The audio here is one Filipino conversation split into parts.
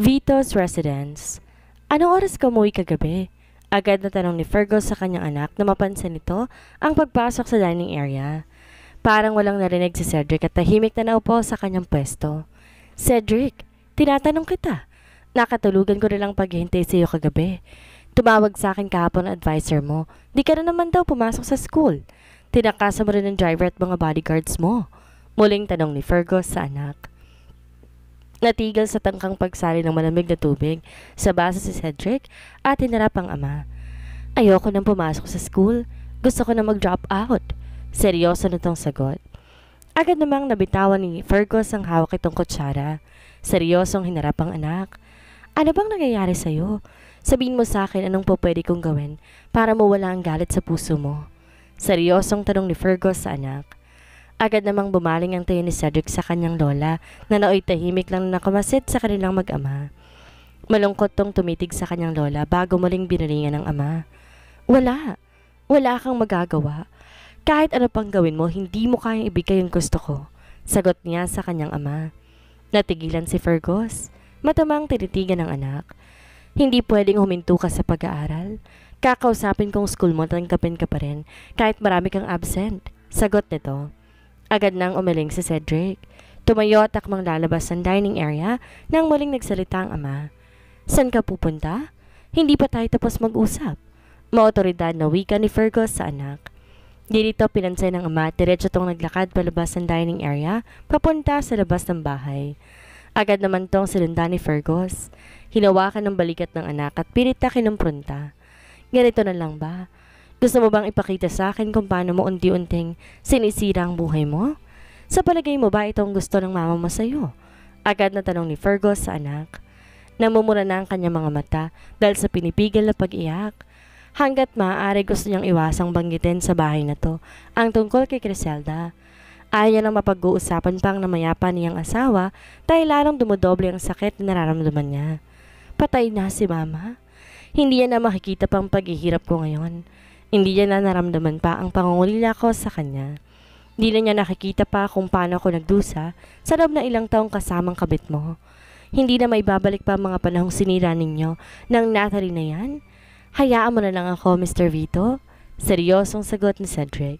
Vito's residence. Anong oras ka umuwi kagabi? Agad na tanong ni Fergus sa kanyang anak na mapansin nito ang pagpasok sa dining area. Parang walang narinig si Cedric at tahimik na naupo sa kanyang pwesto. Cedric, tinatanong kita. Nakatulugan ko na lang paghihintay sa iyo kagabi. Tumawag sa akin kahapon ang advisor mo. Di ka na naman daw pumasok sa school. Tinakasa mo rin ng driver at mga bodyguards mo. Muling tanong ni Fergus sa anak. Natigil sa tangkang pagsali ng malamig na tubig sa basa si Cedric at hinarap ang ama. Ayoko nang pumasok sa school. Gusto ko na mag-drop out. Seryoso nitong sagot. Agad namang nabitawan ni Fergus ang hawak itong kutsara. Seryosong hinarap ang anak. Ano bang nangyayari sa'yo? Sabihin mo sa akin anong po pwede kong gawin para mawala ang galit sa puso mo. Seryosong tanong ni Fergus sa anak. Agad namang bumaling ang tayo ni Cedric sa kanyang lola na naoy tahimik lang na sa kanilang mag-ama. Malungkot tong tumitig sa kanyang lola bago muling binalingan ng ama. Wala. Wala kang magagawa. Kahit ano pang gawin mo, hindi mo kayang ibigay yung gusto ko. Sagot niya sa kanyang ama. Natigilan si Fergus. Matamang tinitigan ng anak. Hindi pwedeng huminto ka sa pag-aaral. Kakausapin kong school mo, tanggapin ka pa rin, kahit marami kang absent. Sagot nito. Agad nang umiling si Cedric. Tumayo at akmang lalabas ng dining area nang muling nagsalita ang ama. San ka pupunta? Hindi pa tayo tapos mag-usap. Maotoridad na wika ni Fergus sa anak. Dito pinansin ng ama at diretso tong naglakad palabas ng dining area papunta sa labas ng bahay. Agad naman tong silundan ni Fergus. Hinawakan ng balikat ng anak at pilit na kinumprunta. Ganito na lang ba? Gusto mo bang ipakita sa akin kung paano mo unti-unting sinisira ang buhay mo? Sa palagay mo ba itong gusto ng mama mo sa'yo? Agad na tanong ni Fergus sa anak. Namumura na ang kanyang mga mata dahil sa pinipigil na pag-iyak. Hanggat maaari gusto niyang iwasang banggitin sa bahay na to ang tungkol kay Criselda. Ayaw niya nang mapag-uusapan pang namayapa niyang asawa dahil lalong dumodoble ang sakit na nararamdaman niya. Patay na si mama. Hindi niya na makikita pang paghihirap ko ngayon. Hindi niya na naramdaman pa ang pangungulila ko sa kanya. Hindi na niya nakikita pa kung paano ako nagdusa sa loob na ilang taong kasamang kabit mo. Hindi na may babalik pa mga panahong sinira ninyo ng Natalie na yan. Hayaan mo na lang ako, Mr. Vito. Seryosong sagot ni Cedric.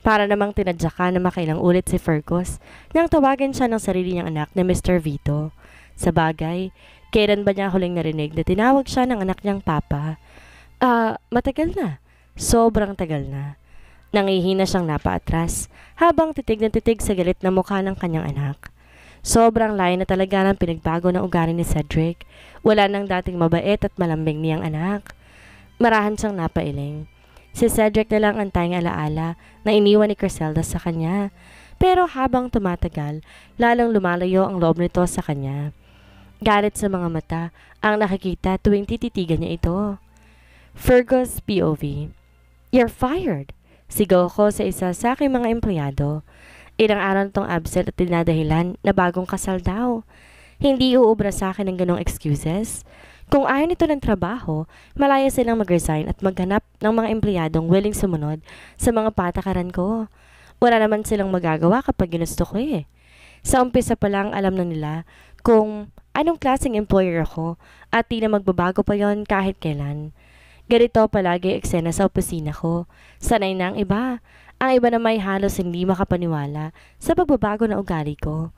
Para namang tinadya ka na makailang ulit si Fergus nang tawagin siya ng sarili niyang anak na Mr. Vito. Sa bagay, kailan ba niya huling narinig na tinawag siya ng anak niyang papa? Ah, uh, matagal na. Sobrang tagal na. Nangihina siyang napaatras habang titig na titig sa galit na mukha ng kanyang anak. Sobrang layo na talaga ng pinagbago ng ugali ni Cedric. Wala nang dating mabait at malambing niyang anak. Marahan siyang napailing. Si Cedric na lang ang tanging alaala na iniwan ni Criselda sa kanya. Pero habang tumatagal, lalong lumalayo ang loob nito sa kanya. Galit sa mga mata ang nakikita tuwing tititigan niya ito. Fergus POV You're fired! Sigaw ko sa isa sa aking mga empleyado. Ilang araw nitong absent at dinadahilan na bagong kasal daw. Hindi uubra sa akin ng ganong excuses. Kung ayaw nito ng trabaho, malaya silang mag-resign at maghanap ng mga empleyadong willing sumunod sa mga patakaran ko. Wala naman silang magagawa kapag ginusto ko eh. Sa umpisa pa lang alam na nila kung anong klaseng employer ako at di na magbabago pa yon kahit kailan. Ganito palagi eksena sa opisina ko. Sanay na ang iba. Ang iba na may halos hindi makapaniwala sa pagbabago na ugali ko.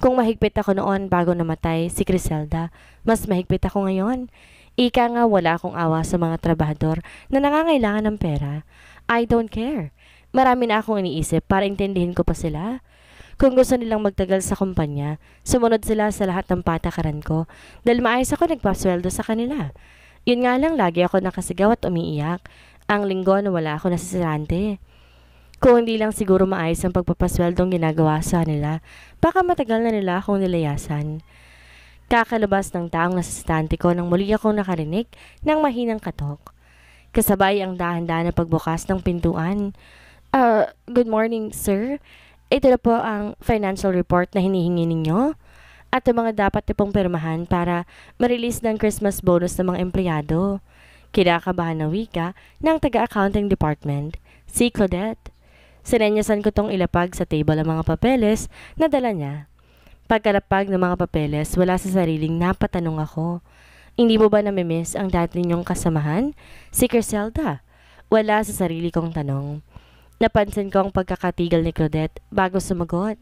Kung mahigpit ako noon bago namatay si Criselda, mas mahigpit ako ngayon. Ika nga wala akong awa sa mga trabador na nangangailangan ng pera. I don't care. Marami na akong iniisip para intindihin ko pa sila. Kung gusto nilang magtagal sa kumpanya, sumunod sila sa lahat ng patakaran ko dahil maayos ako nagpasweldo sa kanila. Yun nga lang, lagi ako nakasigaw at umiiyak. Ang linggo na wala ako nasisirante. Kung hindi lang siguro maayos ang pagpapasweldong ginagawa sa nila, baka matagal na nila akong nilayasan. Kakalabas ng taong nasistante ko nang muli akong nakarinig ng mahinang katok. Kasabay ang dahan-dahan na pagbukas ng pintuan. Uh, good morning, sir. Ito na po ang financial report na hinihingi ninyo at ang mga dapat nipong pirmahan para ma-release ng Christmas bonus ng mga empleyado. Kinakabahan na wika ng taga-accounting department, si Claudette. Sinenyasan ko tong ilapag sa table ang mga papeles na dala niya. Pagkalapag ng mga papeles, wala sa sariling napatanong ako. Hindi mo ba namimiss ang dati niyong kasamahan? Si Criselda. Wala sa sarili kong tanong. Napansin ko ang pagkakatigal ni Claudette bago sumagot.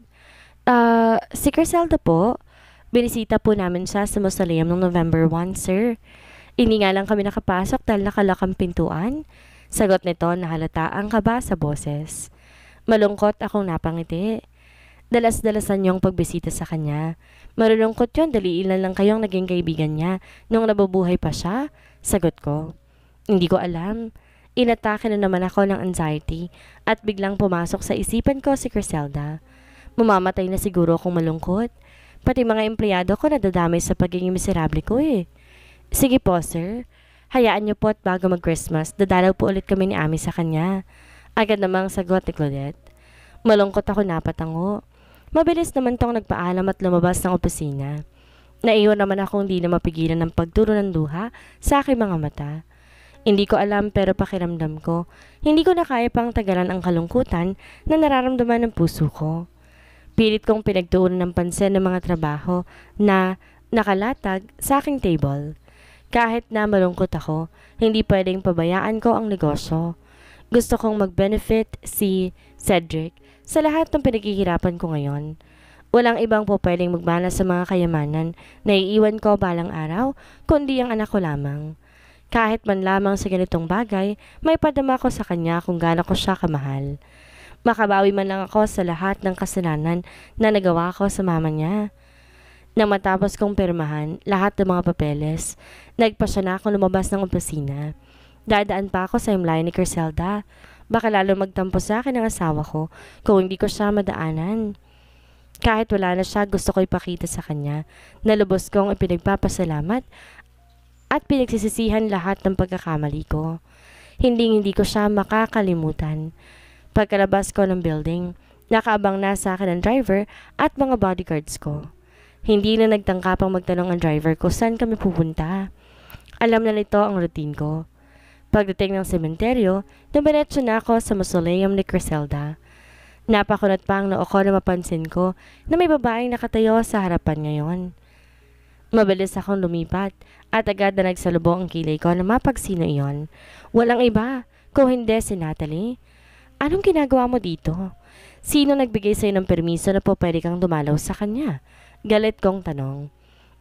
Ah, uh, si Criselda po, binisita po namin siya sa mausoleum noong November 1, sir. Hindi nga lang kami nakapasok dahil nakalakang pintuan. Sagot nito nahalata ang kaba sa boses. Malungkot akong napangiti. Dalas-dalasan niyong pagbisita sa kanya. Marulungkot yon dali ilan lang kayong naging kaibigan niya nung nabubuhay pa siya. Sagot ko. Hindi ko alam. Inatake na naman ako ng anxiety at biglang pumasok sa isipan ko si Criselda. Mamamatay na siguro akong malungkot. Pati mga empleyado ko nadadamay sa pagiging miserable ko eh. Sige po, sir. Hayaan niyo po at bago mag-Christmas, dadalaw po ulit kami ni Ami sa kanya. Agad namang sagot ni Claudette. Malungkot ako napatango. Mabilis naman tong nagpaalam at lumabas ng opisina. Naiyon naman akong di na mapigilan ng pagturo ng luha sa aking mga mata. Hindi ko alam pero pakiramdam ko, hindi ko na kaya pang tagalan ang kalungkutan na nararamdaman ng puso ko. Pilit kong pinagtuunan ng pansin ng mga trabaho na nakalatag sa aking table. Kahit na malungkot ako, hindi pwedeng pabayaan ko ang negosyo. Gusto kong mag-benefit si Cedric sa lahat ng pinaghihirapan ko ngayon. Walang ibang po pwedeng magmana sa mga kayamanan na iiwan ko balang araw, kundi ang anak ko lamang. Kahit man lamang sa ganitong bagay, may padama ko sa kanya kung gaano ko siya kamahal. Makabawi man lang ako sa lahat ng kasalanan na nagawa ko sa mama niya. Nang matapos kong pirmahan lahat ng mga papeles, nagpa siya na ako lumabas ng opisina. Dadaan pa ako sa himlayan ni Criselda. Baka lalo magtampo sa akin ang asawa ko kung hindi ko siya madaanan. Kahit wala na siya, gusto ko ipakita sa kanya na lubos kong ipinagpapasalamat at pinagsisisihan lahat ng pagkakamali ko. Hindi hindi ko siya makakalimutan. Pagkalabas ko ng building, nakaabang na sa akin ang driver at mga bodyguards ko. Hindi na nagtangka pang magtanong ang driver ko saan kami pupunta. Alam na nito ang routine ko. Pagdating ng sementeryo, dumiretso na ako sa mausoleum ni Criselda. Napakunot pa ang noo ko na mapansin ko na may babaeng nakatayo sa harapan ngayon. Mabilis akong lumipat at agad na nagsalubong ang kilay ko na mapagsino iyon. Walang iba kung hindi si Natalie. Anong ginagawa mo dito? Sino nagbigay sa'yo ng permiso na po pwede kang dumalaw sa kanya? Galit kong tanong.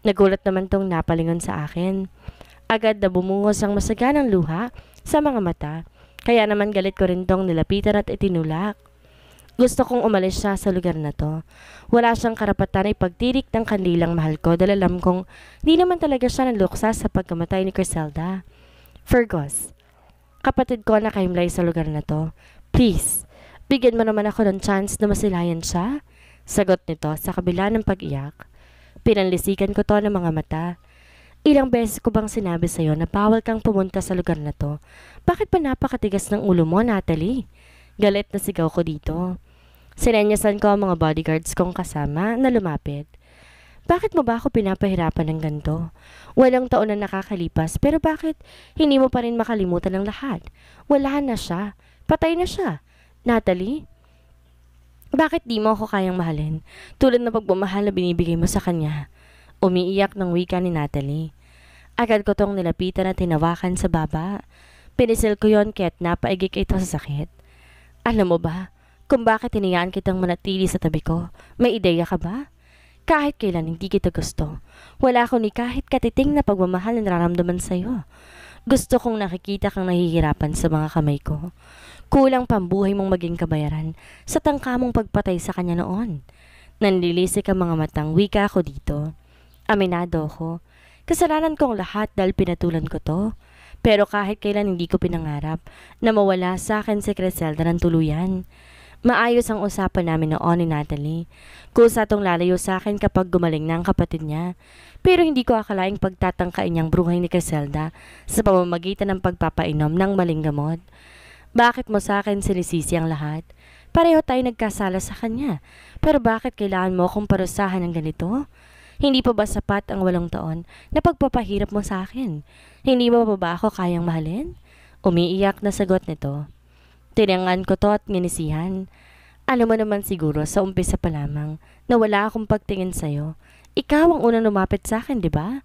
Nagulat naman tong napalingon sa akin. Agad na bumungos ang masaganang luha sa mga mata. Kaya naman galit ko rin tong nilapitan at itinulak. Gusto kong umalis siya sa lugar na to. Wala siyang karapatan ay ipagtirik ng kanilang mahal ko dahil alam kong di naman talaga siya naluksa sa pagkamatay ni Criselda. Fergus, kapatid ko na kahimlay sa lugar na to. Please, bigyan mo naman ako ng chance na masilayan siya. Sagot nito sa kabila ng pag-iyak. Pinanlisikan ko to ng mga mata. Ilang beses ko bang sinabi sa iyo na bawal kang pumunta sa lugar na to? Bakit pa napakatigas ng ulo mo, Natalie? Galit na sigaw ko dito. Sinenyasan ko ang mga bodyguards kong kasama na lumapit. Bakit mo ba ako pinapahirapan ng ganto? Walang taon na nakakalipas pero bakit hindi mo pa rin makalimutan ng lahat? Wala na siya. Patay na siya. Natalie, bakit di mo ako kayang mahalin? Tulad ng pagmamahal na binibigay mo sa kanya. Umiiyak ng wika ni Natalie. Agad ko tong nilapitan at hinawakan sa baba. Pinisil ko yon kaya't napaigik ito sa sakit. Alam mo ba, kung bakit hinayaan kitang manatili sa tabi ko, may ideya ka ba? Kahit kailan hindi kita gusto, wala ako ni kahit katiting na pagmamahal na nararamdaman sa'yo. Gusto kong nakikita kang nahihirapan sa mga kamay ko. Kulang pambuhay mong maging kabayaran sa tangka mong pagpatay sa kanya noon. Nanlilisik ang mga matang wika ko dito. Aminado ko. Kasalanan kong lahat dahil pinatulan ko to. Pero kahit kailan hindi ko pinangarap na mawala sa akin si Creselda ng tuluyan. Maayos ang usapan namin noon ni Natalie. Kusa tong lalayo sa akin kapag gumaling na ang kapatid niya pero hindi ko akalaing pagtatangkain niyang bruhay ni Caselda sa pamamagitan ng pagpapainom ng maling gamot. Bakit mo sa akin sinisisi ang lahat? Pareho tayo nagkasala sa kanya. Pero bakit kailangan mo akong parusahan ng ganito? Hindi pa ba sapat ang walong taon na pagpapahirap mo sa akin? Hindi mo pa ba ako kayang mahalin? Umiiyak na sagot nito. Tinangan ko to at nginisihan. Alam mo naman siguro sa umpisa pa lamang na wala akong pagtingin sa'yo. Ikaw ang unang lumapit sa akin, di ba?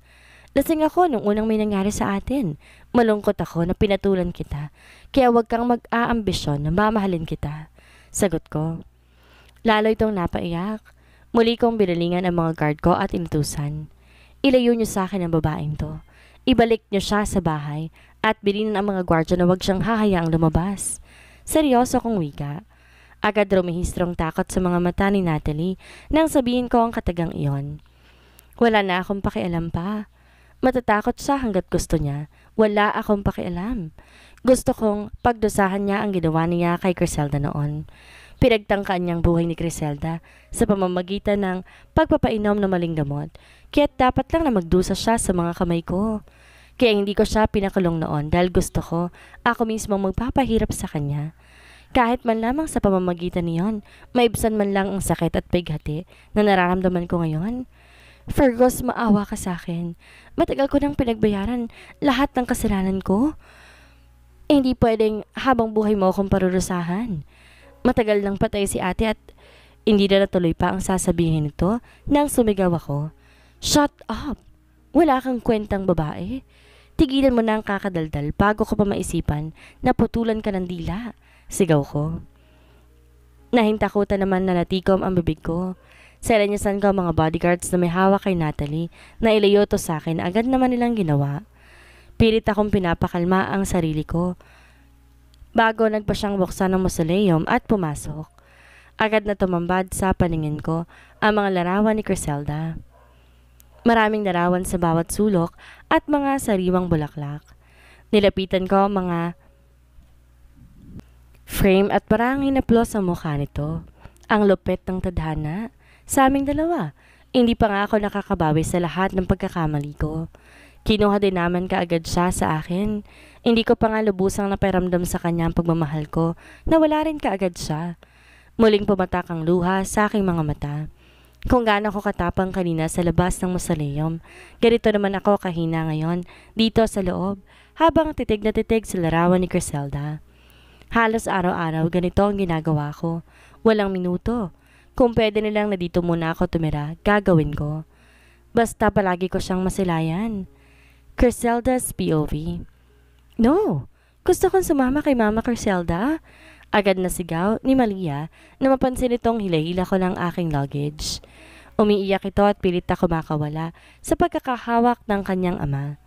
Lasing ako nung unang may nangyari sa atin. Malungkot ako na pinatulan kita. Kaya huwag kang mag-aambisyon na mamahalin kita. Sagot ko. Lalo itong napaiyak. Muli kong binalingan ang mga guard ko at inutusan. Ilayo niyo sa akin ang babaeng to. Ibalik niyo siya sa bahay at bilinan ang mga gwardya na huwag siyang hahayaang lumabas. Seryoso kong wika. Agad rumihistrong takot sa mga mata ni Natalie nang sabihin ko ang katagang iyon. Wala na akong pakialam pa. Matatakot siya hanggat gusto niya. Wala akong pakialam. Gusto kong pagdusahan niya ang ginawa niya kay Griselda noon. Pinagtangkaan niyang buhay ni Griselda sa pamamagitan ng pagpapainom ng maling gamot. Kaya dapat lang na magdusa siya sa mga kamay ko. Kaya hindi ko siya pinakulong noon dahil gusto ko ako mismo magpapahirap sa kanya. Kahit man lamang sa pamamagitan niyon, maibsan man lang ang sakit at pighati na nararamdaman ko ngayon. Fergus, maawa ka sa akin. Matagal ko nang pinagbayaran lahat ng kasalanan ko. Eh, hindi pwedeng habang buhay mo akong parurusahan. Matagal nang patay si ate at hindi na natuloy pa ang sasabihin nito nang sumigaw ako. Shut up! Wala kang kwentang babae. Tigilan mo na ang kakadaldal bago ko pa maisipan na putulan ka ng dila. Sigaw ko. Nahintakutan naman na natikom ang bibig ko. Selenyasan ko ang mga bodyguards na may hawak kay Natalie na ilayoto sa akin agad naman nilang ginawa. Pilit akong pinapakalma ang sarili ko. Bago nagpa siyang buksan ng mausoleum at pumasok. Agad na tumambad sa paningin ko ang mga larawan ni Criselda. Maraming larawan sa bawat sulok at mga sariwang bulaklak. Nilapitan ko ang mga frame at parang hinaplos ang mukha nito. Ang lupit ng tadhana sa aming dalawa. Hindi pa nga ako nakakabawi sa lahat ng pagkakamali ko. Kinuha din naman kaagad siya sa akin. Hindi ko pa nga lubusang naparamdam sa kanya ang pagmamahal ko na wala rin kaagad siya. Muling pumatak ang luha sa aking mga mata. Kung gaano ako katapang kanina sa labas ng mausoleum, ganito naman ako kahina ngayon dito sa loob habang titig na titig sa larawan ni Criselda. Halos araw-araw ganito ang ginagawa ko. Walang minuto. Kung pwede nilang na dito muna ako tumira, gagawin ko. Basta palagi ko siyang masilayan. Criselda's POV No! Gusto kong sumama kay Mama Criselda. Agad na sigaw ni Malia na mapansin itong hilahila ko ng aking luggage. Umiiyak ito at pilit na kumakawala sa pagkakahawak ng kanyang ama.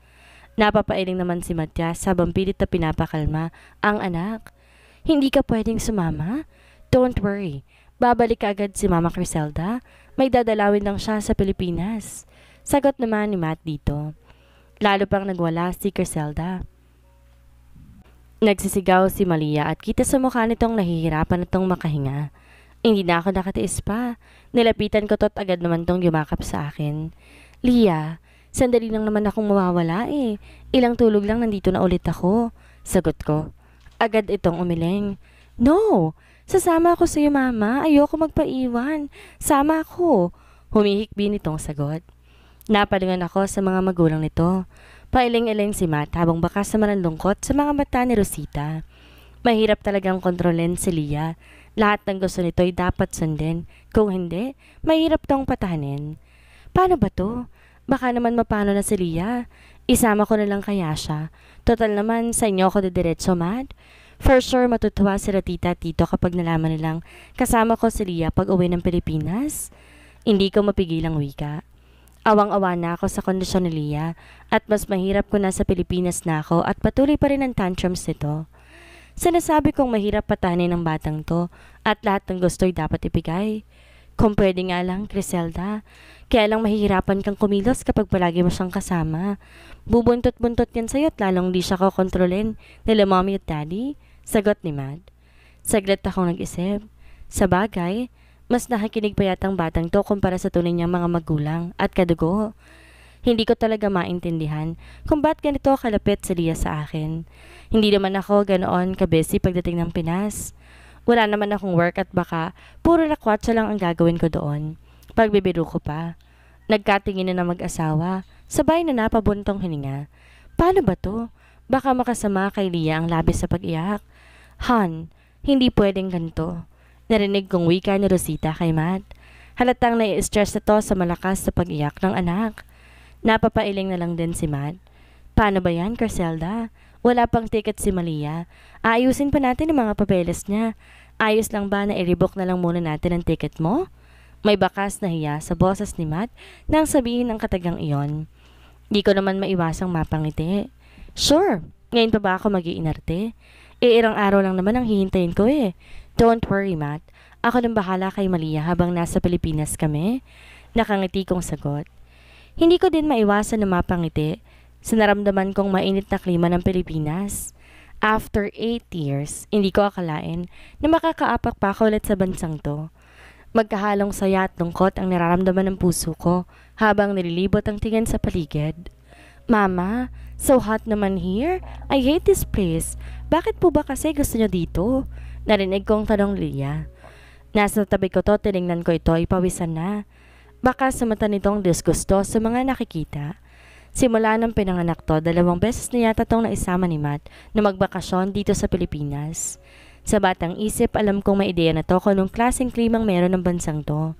Napapailing naman si Matya habang pilit na pinapakalma ang anak. Hindi ka pwedeng sumama? Don't worry. Babalik agad si Mama Criselda. May dadalawin lang siya sa Pilipinas. Sagot naman ni Matt dito. Lalo pang nagwala si Criselda. Nagsisigaw si Malia at kita sa mukha nitong nahihirapan itong makahinga. Hindi na ako nakatiis pa. Nilapitan ko to't agad naman tong yumakap sa akin. Lia, sandali lang naman akong mawawala eh. Ilang tulog lang nandito na ulit ako. Sagot ko. Agad itong umiling. No! Sasama ako sa'yo, Mama. Ayoko magpaiwan. Sama ako. Humihikbi nitong sagot. Napalingan ako sa mga magulang nito. Pailing-iling si Matt habang baka sa manlungkot sa mga mata ni Rosita. Mahirap talagang kontrolin si Lia. Lahat ng gusto nito ay dapat sundin. Kung hindi, mahirap tong patahanin. Paano ba to? Baka naman mapano na si Lia. Isama ko na lang kaya siya. Total naman, sa inyo ako didiretso, Matt. For sure, matutuwa sila tita at tito kapag nalaman nilang kasama ko si Lia pag uwi ng Pilipinas. Hindi ko mapigil wika. Awang-awa na ako sa kondisyon ni Lia at mas mahirap ko na sa Pilipinas na ako at patuloy pa rin ang tantrums nito. Sinasabi kong mahirap patahanin ng batang to at lahat ng gusto'y dapat ipigay. Kung pwede nga lang, Criselda. Kaya lang mahihirapan kang kumilos kapag palagi mo siyang kasama. Bubuntot-buntot yan sa'yo at lalong di siya kukontrolin nila mommy at daddy. Sagot ni Mad. Saglit akong nag-isip. Sa bagay, mas nakikinig pa yatang batang to kumpara sa tunay niyang mga magulang at kadugo. Hindi ko talaga maintindihan kung ba't ganito kalapit si Lia sa akin. Hindi naman ako ganoon kabesi pagdating ng Pinas. Wala naman akong work at baka puro lakwatsa lang ang gagawin ko doon. Pagbibiro ko pa. Nagkatingin na ng mag-asawa, sabay na napabuntong hininga. Paano ba to? Baka makasama kay Lia ang labis sa pag-iyak. Han, hindi pwedeng ganito. Narinig kong wika ni Rosita kay Matt. Halatang nai-stress na to sa malakas sa pag-iyak ng anak. Napapailing na lang din si Matt. Paano ba yan, Carcelda? Wala pang ticket si Malia. Ayusin pa natin ang mga papeles niya. Ayos lang ba na i-rebook na lang muna natin ang ticket mo? May bakas na hiya sa boses ni Matt nang sabihin ang katagang iyon. Di ko naman maiwasang mapangiti. Sure, ngayon pa ba ako mag-iinarte? Eh, ilang araw lang naman ang hihintayin ko eh. Don't worry, Matt. Ako nang bahala kay Maria habang nasa Pilipinas kami. Nakangiti kong sagot. Hindi ko din maiwasan na mapangiti sa naramdaman kong mainit na klima ng Pilipinas. After 8 years, hindi ko akalain na makakaapak pa ako ulit sa bansang to. Magkahalong saya at lungkot ang nararamdaman ng puso ko habang nililibot ang tingin sa paligid. Mama, so hot naman here. I hate this place. Bakit po ba kasi gusto nyo dito? Narinig kong tanong Lia. Nasa tabi ko to, tinignan ko ito, ipawisan na. Baka sa mata nitong disgusto sa mga nakikita. Simula ng pinanganak to, dalawang beses na yata tong naisama ni Matt na magbakasyon dito sa Pilipinas. Sa batang isip, alam kong may ideya na to kung anong klaseng klimang meron ng bansang to.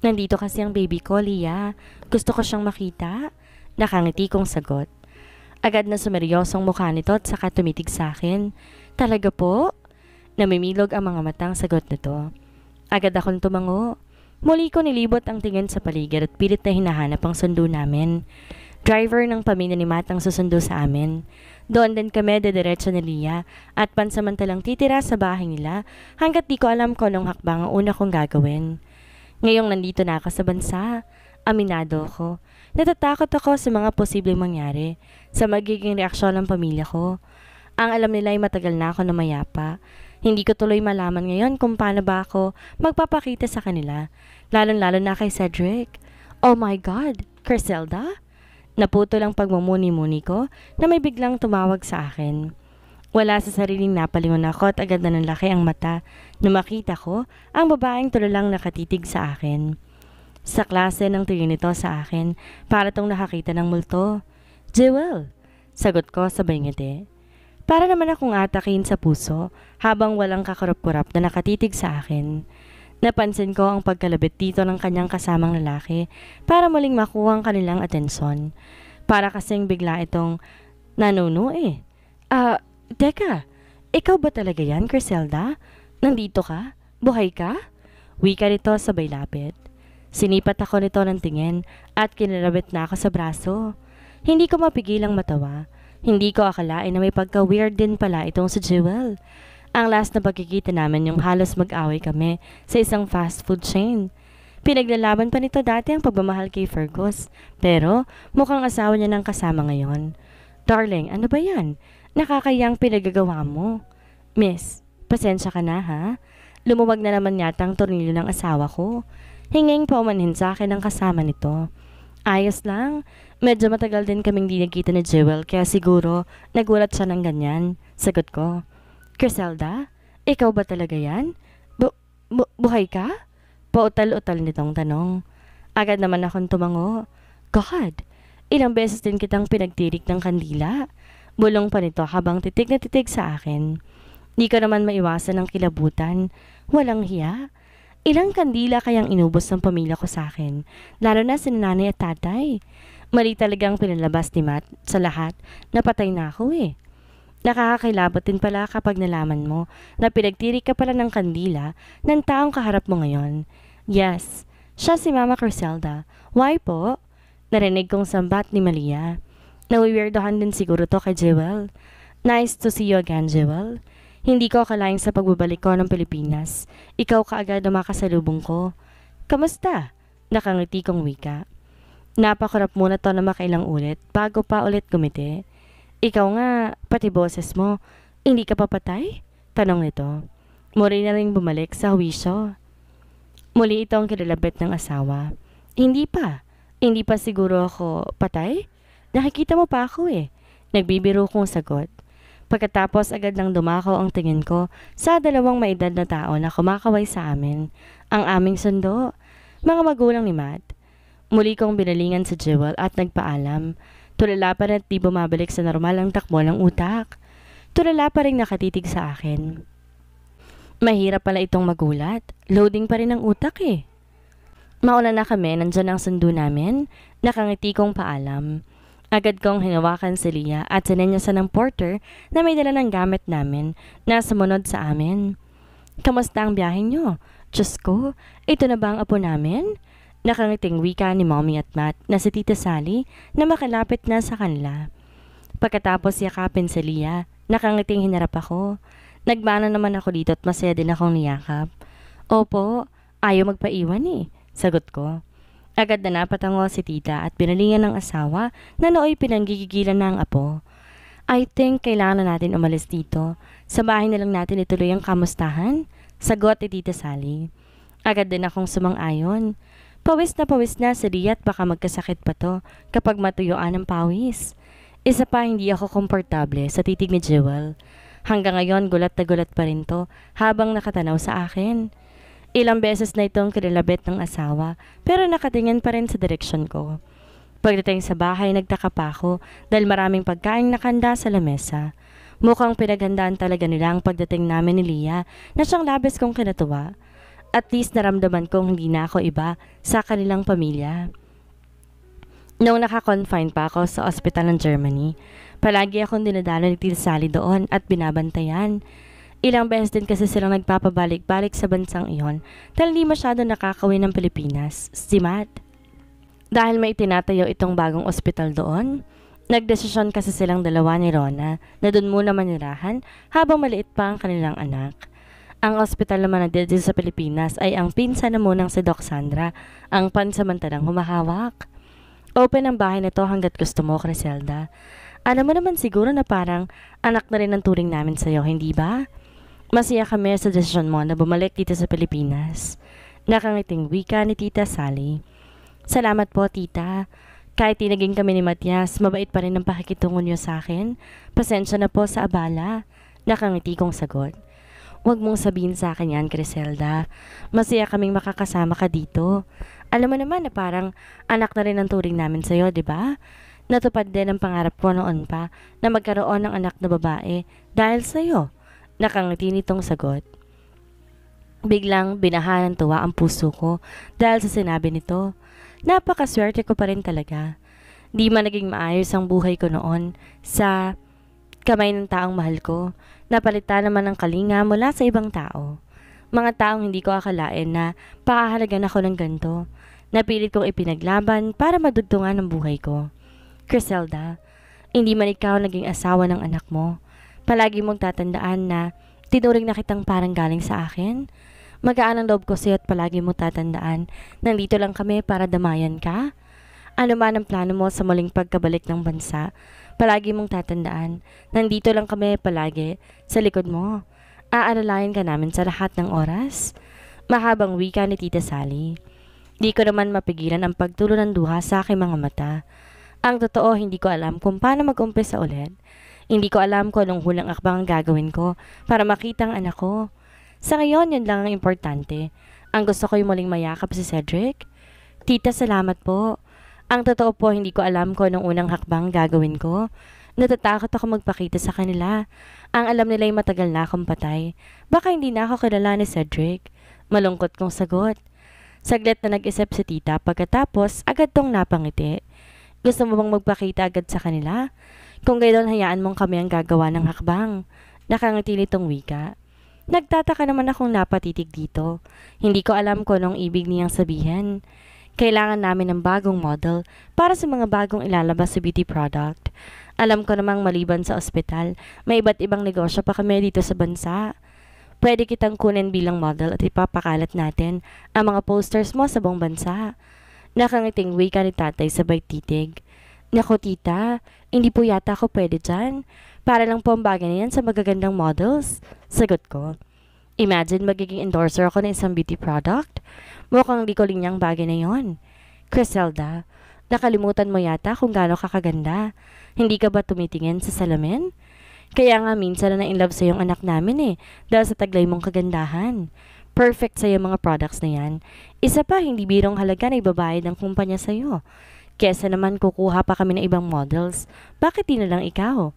Nandito kasi ang baby ko, Lia. Gusto ko siyang makita. Nakangiti kong sagot. Agad na sumeryos ang mukha nito at saka tumitig sa akin. Talaga po? Namimilog ang mga matang sagot nito. Agad akong tumango. Muli ko nilibot ang tingin sa paligid at pilit na hinahanap ang sundo namin. Driver ng pamilya ni Matt ang susundo sa amin. Doon din kami dediretso ni Lia at pansamantalang titira sa bahay nila hanggat di ko alam kung anong hakbang ang una kong gagawin. Ngayong nandito na ako sa bansa, aminado ko, Natatakot ako sa mga posibleng mangyari, sa magiging reaksyon ng pamilya ko. Ang alam nila ay matagal na ako na mayapa. Hindi ko tuloy malaman ngayon kung paano ba ako magpapakita sa kanila, lalo lalo na kay Cedric. Oh my God, Criselda? Naputo lang pagmumuni-muni ko na may biglang tumawag sa akin. Wala sa sariling napalingon ako at agad na laki ang mata nung makita ko ang babaeng tululang nakatitig sa akin. Sa klase ng tingin nito sa akin, para tong nakakita ng multo. Jewel, sagot ko sa ngiti. Para naman akong atakin sa puso habang walang kakurap-kurap na nakatitig sa akin. Napansin ko ang pagkalabit dito ng kanyang kasamang lalaki para muling makuha ang kanilang atensyon. Para kasing bigla itong nanuno eh. Ah, uh, teka, ikaw ba talaga yan, Criselda? Nandito ka? Buhay ka? Wika nito sabay lapit. Sinipat ako nito ng tingin at kinalabit na ako sa braso. Hindi ko mapigilang matawa. Hindi ko akalain na may pagka-weird din pala itong si Jewel. Ang last na pagkikita namin yung halos mag-away kami sa isang fast food chain. Pinaglalaban pa nito dati ang pagmamahal kay Fergus, pero mukhang asawa niya ng kasama ngayon. Darling, ano ba yan? Nakakayang pinagagawa mo. Miss, pasensya ka na ha? Lumuwag na naman yata ang tornilyo ng asawa ko. Hinging paumanhin sa akin ang kasama nito. Ayos lang. Medyo matagal din kaming di nagkita ni Jewel kaya siguro nagulat siya ng ganyan. Sagot ko. Criselda, ikaw ba talaga yan? Bu bu buhay ka? Pautal-utal nitong tanong. Agad naman akong tumango. God, ilang beses din kitang pinagtirik ng kandila. Bulong pa nito habang titig na titig sa akin. Di ko naman maiwasan ng kilabutan. Walang hiya. Ilang kandila kayang inubos ng pamilya ko sa akin, lalo na si nanay at tatay. Mali talagang pinalabas ni Matt sa lahat, napatay na ako eh. Nakakakilabot din pala kapag nalaman mo na pinagtiri ka pala ng kandila ng taong kaharap mo ngayon. Yes, siya si Mama Criselda. Why po? Narinig kong sambat ni Malia. Nawiwirdohan din siguro to kay Jewel. Nice to see you again, Jewel. Hindi ko akalain sa pagbabalik ko ng Pilipinas. Ikaw kaagad ang makasalubong ko. Kamusta? Nakangiti kong wika. Napakurap muna to na makailang ulit bago pa ulit gumiti. Ikaw nga, pati boses mo, hindi ka papatay? Tanong nito. Muli na rin bumalik sa huwisyo. Muli ito ang kinalabit ng asawa. Hindi pa. Hindi pa siguro ako patay? Nakikita mo pa ako eh. Nagbibiro kong sagot. Pagkatapos agad lang dumako ang tingin ko sa dalawang maedad na tao na kumakaway sa amin, ang aming sundo, mga magulang ni Matt. Muli kong binalingan sa Jewel at nagpaalam. Tulala pa rin at di bumabalik sa normal ang takbo ng utak. Tulala pa rin nakatitig sa akin. Mahirap pala itong magulat. Loading pa rin ang utak eh. Mauna na kami, nandyan ang sundo namin. Nakangiti kong paalam. Agad kong hinawakan si Leah at sinenyasan ng porter na may dala ng gamit namin na sumunod sa amin. Kamusta ang biyahe niyo? Diyos ko, ito na ba ang apo namin? Nakangiting wika ni Mommy at Matt na si Tita Sally na makalapit na sa kanila. Pagkatapos yakapin si Leah, nakangiting hinarap ako. Nagbana naman ako dito at masaya din akong niyakap. Opo, ayaw magpaiwan eh, sagot ko. Agad na napatango si tita at pinalingan ng asawa na nooy pinanggigigilan na ang apo. I think kailangan na natin umalis dito. Sa bahay na lang natin ituloy ang kamustahan. Sagot ni Tita Sally. Agad din akong sumang-ayon. Pawis na pawis na si Ria baka magkasakit pa to kapag matuyoan ang pawis. Isa pa hindi ako komportable sa titig ni Jewel. Hanggang ngayon gulat na gulat pa rin to habang nakatanaw sa akin. Ilang beses na itong kinilabit ng asawa, pero nakatingin pa rin sa direksyon ko. Pagdating sa bahay, nagtaka pa ako dahil maraming pagkain nakanda sa lamesa. Mukhang pinaghandaan talaga nila ang pagdating namin ni Lia na siyang labis kong kinatuwa. At least naramdaman kong hindi na ako iba sa kanilang pamilya. Noong nakakonfine pa ako sa ospital ng Germany, palagi akong dinadala ni Tilsali doon at binabantayan. Ilang beses din kasi silang nagpapabalik-balik sa bansang iyon dahil hindi masyado nakakawin ng Pilipinas, si Matt. Dahil may tinatayo itong bagong ospital doon, nagdesisyon kasi silang dalawa ni Rona na doon muna manirahan habang maliit pa ang kanilang anak. Ang ospital naman na dito sa Pilipinas ay ang pinsa na munang si Doc Sandra, ang pansamantalang humahawak. Open ang bahay nito hanggat gusto mo, Criselda. Alam mo naman siguro na parang anak na rin ang turing namin sa'yo, hindi ba? Masaya kami sa desisyon mo na bumalik dito sa Pilipinas. Nakangiting wika ni Tita Sally. Salamat po, Tita. Kahit tinaging kami ni Matias, mabait pa rin ang pakikitungo niyo sa akin. Pasensya na po sa abala. Nakangiti kong sagot. Huwag mong sabihin sa akin yan, Criselda. Masaya kaming makakasama ka dito. Alam mo naman na parang anak na rin ang turing namin sa'yo, di ba? Natupad din ang pangarap ko noon pa na magkaroon ng anak na babae dahil sa'yo. Nakangiti nitong sagot. Biglang binaha ng tuwa ang puso ko dahil sa sinabi nito. Napakaswerte ko pa rin talaga. Di man naging maayos ang buhay ko noon sa kamay ng taong mahal ko. Napalitan naman ng kalinga mula sa ibang tao. Mga taong hindi ko akalain na pakahalagan ako ng ganto. Napilit kong ipinaglaban para madugtungan ang buhay ko. Criselda, hindi man ikaw naging asawa ng anak mo, Palagi mong tatandaan na tinuring na kitang parang galing sa akin. Magaan ang loob ko sa'yo at palagi mong tatandaan. Nandito lang kami para damayan ka. Ano man ang plano mo sa muling pagkabalik ng bansa, palagi mong tatandaan. Nandito lang kami palagi sa likod mo. Aaralayan ka namin sa lahat ng oras. Mahabang wika ni Tita Sally. Di ko naman mapigilan ang pagtulo ng duha sa aking mga mata. Ang totoo, hindi ko alam kung paano mag-umpisa ulit. Hindi ko alam ko anong hulang akbang ang gagawin ko para makita ang anak ko. Sa ngayon, yun lang ang importante. Ang gusto ko yung muling mayakap si Cedric. Tita, salamat po. Ang totoo po, hindi ko alam ko anong unang hakbang ang gagawin ko. Natatakot ako magpakita sa kanila. Ang alam nila ay matagal na akong patay. Baka hindi na ako kilala ni Cedric. Malungkot kong sagot. Saglit na nag-isip si tita pagkatapos agad tong napangiti. Gusto mo bang magpakita agad sa kanila? Kung gayon, hayaan mong kami ang gagawa ng hakbang. Nakangiti nitong wika. Nagtataka naman akong napatitig dito. Hindi ko alam kung anong ibig niyang sabihin. Kailangan namin ng bagong model para sa mga bagong ilalabas sa beauty product. Alam ko namang maliban sa ospital, may iba't ibang negosyo pa kami dito sa bansa. Pwede kitang kunin bilang model at ipapakalat natin ang mga posters mo sa buong bansa. Nakangiting wika ni tatay sabay titig. Nako tita, hindi po yata ako pwede dyan. Para lang po ang bagay na yan sa magagandang models. Sagot ko. Imagine magiging endorser ako ng isang beauty product. Mukhang likoling niyang bagay na yon. Criselda, nakalimutan mo yata kung gaano kakaganda. Hindi ka ba tumitingin sa salamin? Kaya nga minsan na in love sa yung anak namin eh, dahil sa taglay mong kagandahan. Perfect sa mga products na yan. Isa pa, hindi birong halaga na ibabayad ng kumpanya sa'yo. Kesa naman kukuha pa kami ng ibang models, bakit di na lang ikaw?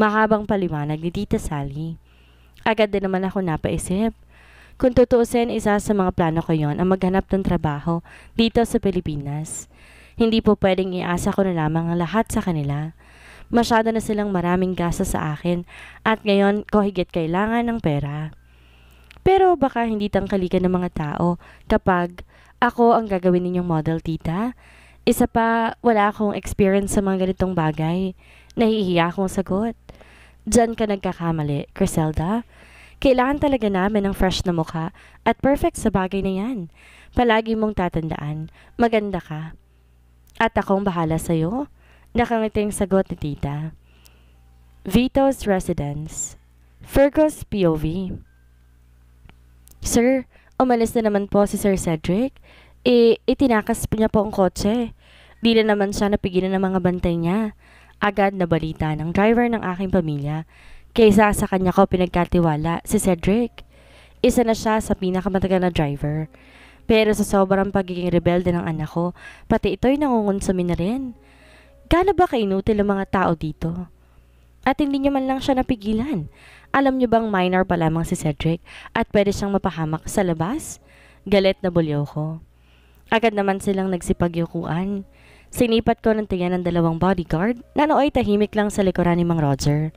Mahabang paliwanag ni Tita Sally. Agad din naman ako napaisip. Kung tutuusin, isa sa mga plano ko yon ang maghanap ng trabaho dito sa Pilipinas. Hindi po pwedeng iasa ko na lamang ang lahat sa kanila. Masyado na silang maraming gasa sa akin at ngayon ko higit kailangan ng pera. Pero baka hindi tangkalikan ng mga tao kapag ako ang gagawin ninyong model, tita. Isa pa, wala akong experience sa mga ganitong bagay. Nahihiya akong sagot. Diyan ka nagkakamali, Criselda. Kailangan talaga namin ng fresh na mukha at perfect sa bagay na yan. Palagi mong tatandaan, maganda ka. At akong bahala sa'yo. Nakangiting sagot ni tita. Vito's Residence Fergus POV Sir, umalis na naman po si Sir Cedric. E, itinakas niya po ang kotse. Di na naman siya napigilan ng mga bantay niya. Agad na balita ng driver ng aking pamilya. Kaysa sa kanya ko pinagkatiwala, si Cedric. Isa na siya sa pinakamatagal na driver. Pero sa sobrang pagiging rebelde ng anak ko, pati ito'y nangungunsumi na rin. Gana ba kainutil ang mga tao dito? At hindi niya man lang siya napigilan. Alam niyo bang minor pa lamang si Cedric at pwede siyang mapahamak sa labas? Galit na bulyo ko. Agad naman silang nagsipagyukuan. Sinipat ko ng tingin ng dalawang bodyguard na nooy tahimik lang sa likuran ni Mang Roger.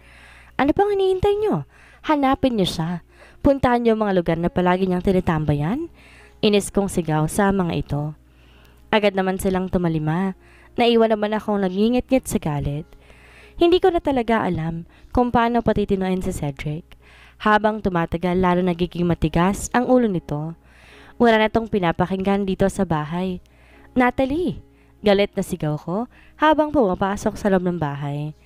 Ano pang hinihintay nyo? Hanapin nyo siya. Puntahan nyo mga lugar na palagi niyang tinitambayan. Inis kong sigaw sa mga ito. Agad naman silang tumalima. Naiwan naman akong nagingit-ngit sa galit. Hindi ko na talaga alam kung paano patitinoin si Cedric. Habang tumatagal, lalo nagiging matigas ang ulo nito. Wala na tong pinapakinggan dito sa bahay. Natalie! Galit na sigaw ko habang pumapasok sa loob ng bahay.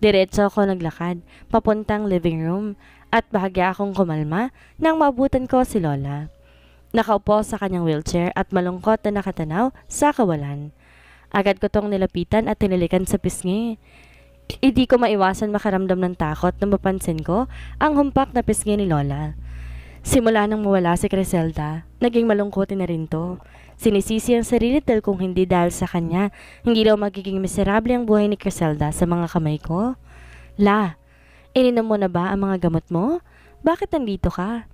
Diretso ako naglakad papuntang living room at bahagya akong kumalma nang mabutan ko si Lola. Nakaupo sa kanyang wheelchair at malungkot na nakatanaw sa kawalan. Agad ko tong nilapitan at tinilikan sa pisngi. Hindi ko maiwasan makaramdam ng takot nang mapansin ko ang humpak na pisngi ni Lola. Simula nang mawala si Criselda, naging malungkot na rin to. Sinisisi ang sarili dahil kung hindi dahil sa kanya, hindi daw magiging miserable ang buhay ni Criselda sa mga kamay ko. La, ininom mo na ba ang mga gamot mo? Bakit nandito ka?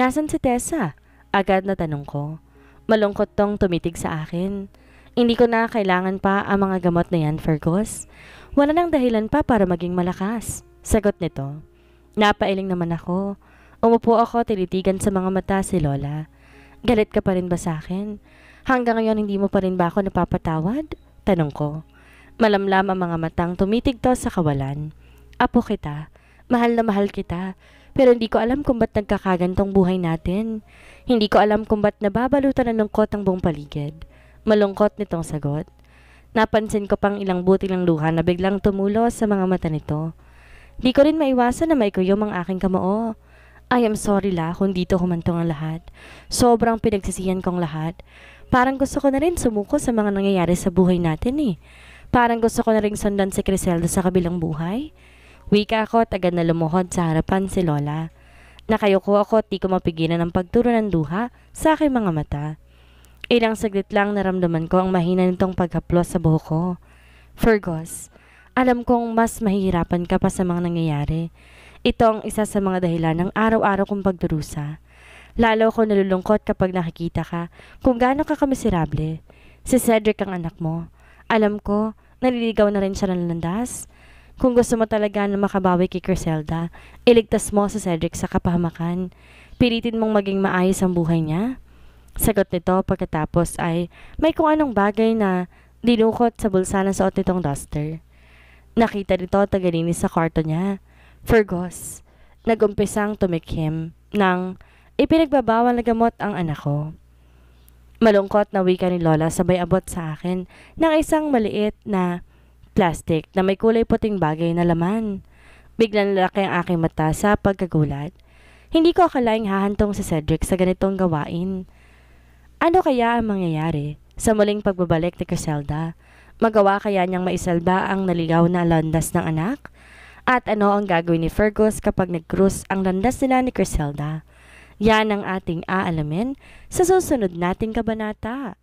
Nasaan si Tessa? Agad na tanong ko. Malungkot tong tumitig sa akin. Hindi ko na kailangan pa ang mga gamot na yan, Fergus. Wala nang dahilan pa para maging malakas. Sagot nito. Napailing naman ako. Umupo ako tinitigan sa mga mata si Lola. Galit ka pa rin ba sa akin? Hanggang ngayon hindi mo pa rin ba ako napapatawad? Tanong ko. Malamlam ang mga matang tumitigto sa kawalan. Apo kita. Mahal na mahal kita. Pero hindi ko alam kung ba't nagkakagantong buhay natin. Hindi ko alam kung ba't nababalutan ng lungkot ang buong paligid. Malungkot nitong sagot. Napansin ko pang ilang buti ng luha na biglang tumulo sa mga mata nito. Di ko rin maiwasan na may kuyom ang aking kamao. I am sorry la kung dito humantong ang lahat. Sobrang pinagsisihan kong lahat. Parang gusto ko na rin sumuko sa mga nangyayari sa buhay natin eh. Parang gusto ko na rin sundan si Criselda sa kabilang buhay. Wika ko at agad na lumuhod sa harapan si Lola. Nakayoko ako at di ko mapigilan ang pagturo ng duha sa aking mga mata. Ilang saglit lang naramdaman ko ang mahina nitong paghaplos sa buho ko. Fergus, alam kong mas mahihirapan ka pa sa mga nangyayari. Ito ang isa sa mga dahilan ng araw-araw kong pagdurusa. Lalo ko nalulungkot kapag nakikita ka kung gaano ka kamiserable. Si Cedric ang anak mo. Alam ko, naliligaw na rin siya ng landas. Kung gusto mo talaga na makabawi kay Criselda, iligtas mo si Cedric sa kapahamakan. Pilitin mong maging maayos ang buhay niya. Sagot nito pagkatapos ay may kung anong bagay na dinukot sa bulsa ng suot nitong duster. Nakita nito tagalinis sa kwarto niya. Fergus, nagumpisang tumikim ng ipinagbabawal na gamot ang anak ko. Malungkot na wika ni Lola sabay abot sa akin ng isang maliit na plastic na may kulay puting bagay na laman. Biglang lalaki ang aking mata sa pagkagulat. Hindi ko akalaing hahantong si Cedric sa ganitong gawain. Ano kaya ang mangyayari sa muling pagbabalik ni Caselda? Magawa kaya niyang maisalba ang naligaw na landas ng anak? At ano ang gagawin ni Fergus kapag nag cross ang landas nila ni Criselda. Yan ang ating aalamin sa susunod nating kabanata.